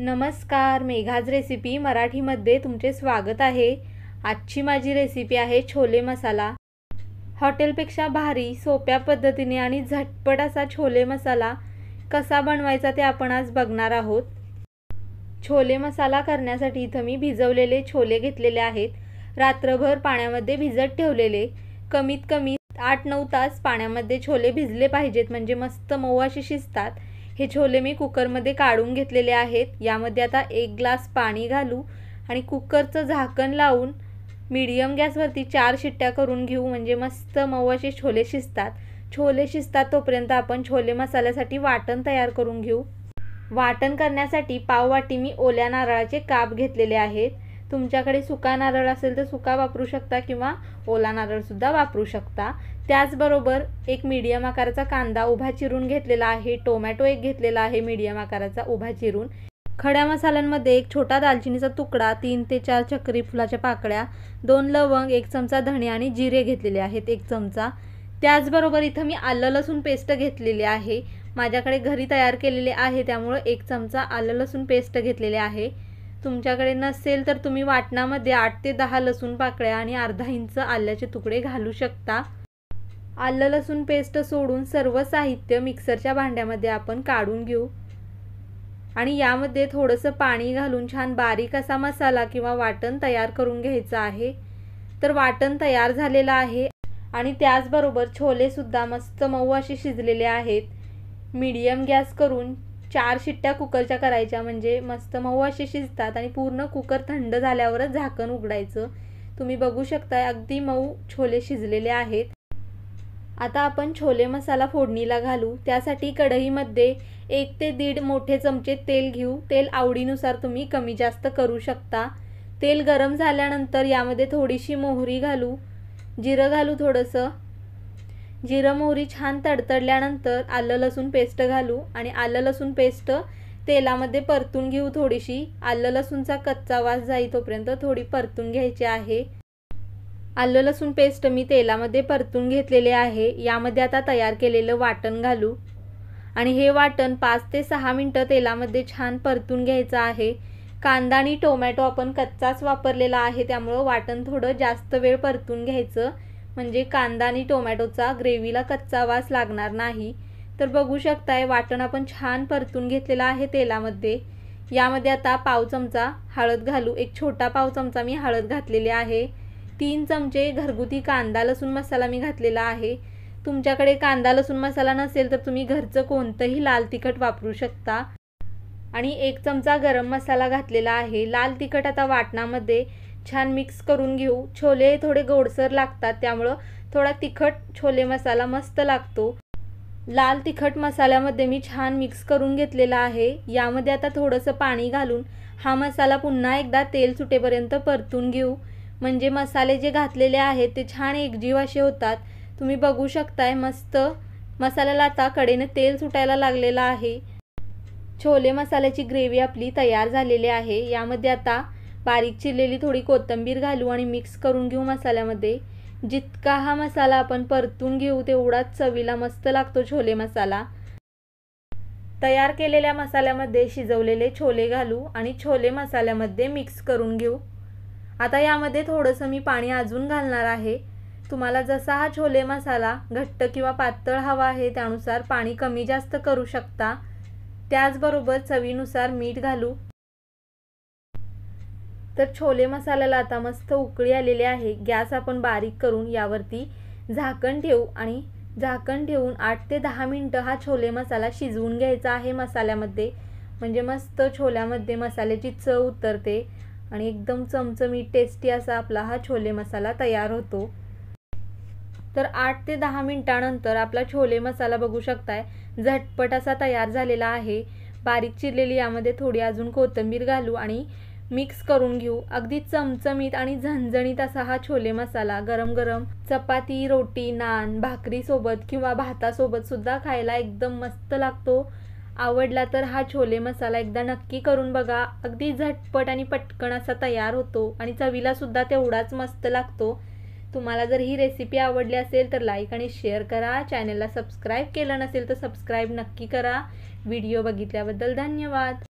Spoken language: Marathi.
नमस्कार मेघाज रेसिपी मराठीमध्ये तुमचे स्वागत आहे आजची माझी रेसिपी आहे छोले मसाला हॉटेलपेक्षा भारी सोप्या पद्धतीने आणि झटपट असा छोले मसाला कसा बनवायचा ते आपण आज बघणार आहोत छोले मसाला करण्यासाठी इथं मी भिजवलेले छोले घेतलेले आहेत रात्रभर पाण्यामध्ये भिजत ठेवलेले कमीत कमी आठ नऊ तास पाण्यामध्ये छोले भिजले पाहिजेत म्हणजे मस्त मऊ असे शिजतात हे छोले मी कुकरमध्ये काढून घेतलेले आहेत यामध्ये आता एक ग्लास पाणी घालू आणि कुकरचं झाकण लावून मीडियम गॅसवरती चार शिट्ट्या करून घेऊ म्हणजे मस्त मऊ असे छोले शिजतात छोले शिजतात तोपर्यंत आपण छोले मसाल्यासाठी वाटण तयार करून घेऊ वाटण करण्यासाठी पाववाटी मी ओल्या नारळाचे काप घेतलेले आहेत तुमच्याकडे सुका नारळ असेल तर सुका वापरू शकता किंवा ओला नारळसुद्धा वापरू शकता त्याचबरोबर एक मीडियम आकाराचा कांदा उभा चिरून घेतलेला आहे टोमॅटो एक घेतलेला आहे मीडियम आकाराचा उभा चिरून खड्या मसाल्यांमध्ये एक छोटा दालचिनीचा तुकडा तीन ते चार चक्री फुलाच्या पाकळ्या दोन लवंग एक चमचा धणे आणि जिरे घेतलेले आहेत एक चमचा त्याचबरोबर इथं मी आलं लसूण पेस्ट घेतलेली आहे माझ्याकडे घरी तयार केलेले आहे त्यामुळं एक चमचा आलं लसूण पेस्ट घेतलेले आहे तुमच्याकडे नसेल तर तुम्ही वाटणामध्ये आठ ते दहा लसूण पाकळ्या आणि अर्धा इंच आल्याचे तुकडे घालू शकता आलं लसूण पेस्ट सोडून सर्व साहित्य मिक्सरच्या भांड्यामध्ये आपण काढून घेऊ आणि यामध्ये थोडंसं पाणी घालून छान बारीक असा मसाला किंवा वाटण तयार करून घ्यायचं आहे तर वाटण तयार झालेलं आहे आणि त्याचबरोबर छोलेसुद्धा मस्त मऊ असे शिजलेले आहेत मीडियम गॅस करून चार शिट्ट्या कुकरच्या करायच्या म्हणजे मस्त मऊ असे शिजतात आणि पूर्ण कुकर थंड झाल्यावरच झाकण उघडायचं तुम्ही बघू शकता अगदी मऊ छोले शिजलेले आहेत आता आपण छोले मसाला फोडणीला घालू त्यासाठी कढईमध्ये एक ते दीड मोठे चमचे तेल घेऊ तेल आवडीनुसार तुम्ही कमी जास्त करू शकता तेल गरम झाल्यानंतर यामध्ये थोडीशी मोहरी घालू जिरं घालू थोडंसं जिरं मोहरी छान तडतडल्यानंतर आलं लसूण पेस्ट घालू आणि आलं लसूण पेस्ट तेलामध्ये परतून घेऊ थोडीशी आलं लसूणचा कच्चा वास जाई तोपर्यंत थोडी परतून घ्यायची आहे आलं लसूण पेस्ट मी तेलामध्ये परतून घेतलेले आहे यामध्ये आता तयार केलेलं वाटण घालू आणि हे वाटण पाच ते सहा मिनटं तेलामध्ये छान परतून घ्यायचं आहे कांदा आणि टोमॅटो आपण कच्चाच वापरलेला आहे त्यामुळं वाटण थोडं जास्त वेळ परतून घ्यायचं म्हणजे कांदा आणि टोमॅटोचा ग्रेव्हीला कच्चा वास लागणार नाही तर बघू शकताय वाटण आपण छान परतून घेतलेला आहे तेलामध्ये यामध्ये आता पाव चमचा हळद घालू एक छोटा पाव चमचा मी हळद घातलेली आहे तीन चमचे घरगुती कांदा लसूण मसाला मी घातलेला आहे तुमच्याकडे कांदा लसूण मसाला नसेल तर तुम्ही घरचं कोणतंही लाल तिखट वापरू शकता आणि एक चमचा गरम मसाला घातलेला आहे लाल तिखट आता वाटणामध्ये छान मिक्स करून घेऊ छोले थोडे गोडसर लागतात त्यामुळं थोडा तिखट छोले मसाला मस्त लागतो लाल तिखट मसाल्यामध्ये मी छान मिक्स करून घेतलेला आहे यामध्ये आता थोडंसं पाणी घालून हा मसाला पुन्हा एकदा तेल सुटेपर्यंत परतून घेऊ म्हणजे मसाले जे घातलेले आहेत ते छान एकजीव असे होतात तुम्ही बघू शकताय मस्त मसाल्याला आता कडेनं तेल सुटायला लागलेलं आहे छोले मसाल्याची ग्रेव्ही आपली तयार झालेली आहे यामध्ये आता बारीक चिरलेली थोडी कोथिंबीर घालू आणि मिक्स करून घेऊ मसाल्यामध्ये जितका हा मसाला आपण परतून घेऊ तेवढाच चवीला मस्त लागतो छोले मसाला तयार केलेल्या मसाल्यामध्ये शिजवलेले छोले घालू आणि छोले मसाल्यामध्ये मिक्स करून घेऊ आता यामध्ये थोडंसं मी पाणी अजून घालणार आहे तुम्हाला जसा हा छोले मसाला घट्ट किंवा पातळ हवा आहे त्यानुसार पाणी कमी जास्त करू शकता त्याचबरोबर चवीनुसार मीठ घालू तर छोले मसाल्याला आता मस्त उकळी आलेली आहे गॅस आपण बारीक करून यावरती झाकण ठेवू आणि झाकण ठेवून आठ ते दहा मिनटं हा छोले मसाला शिजवून घ्यायचा आहे मसाल्यामध्ये म्हणजे मस्त छोल्यामध्ये मसाल्याची चव उतरते आणि एकदम चमचमीत टेस्टी असा आपला हा छोले मसाला तयार होतो तर आठ ते दहा मिनटानंतर आपला छोले मसाला बघू शकताय झटपट असा तयार झालेला आहे बारीक चिरलेली यामध्ये थोडी अजून कोथिंबीर घालू आणि मिक्स करून घेऊ अगदी चमचमीत आणि झणझणीत असा हा छोले मसाला गरम गरम चपाती रोटी नान भाकरीसोबत किंवा भातासोबत सुद्धा खायला एकदम मस्त लागतो आवडला तर हा छोले मसाला एकदा नक्की करून बघा अगदी झटपट आणि पटकन असा तयार होतो आणि चवीलासुद्धा सुद्धा तेवढाच मस्त लागतो तुम्हाला जर ही रेसिपी आवडली असेल तर लाईक आणि शेअर करा चॅनलला सबस्क्राईब केलं नसेल तर सबस्क्राईब नक्की करा व्हिडिओ बघितल्याबद्दल धन्यवाद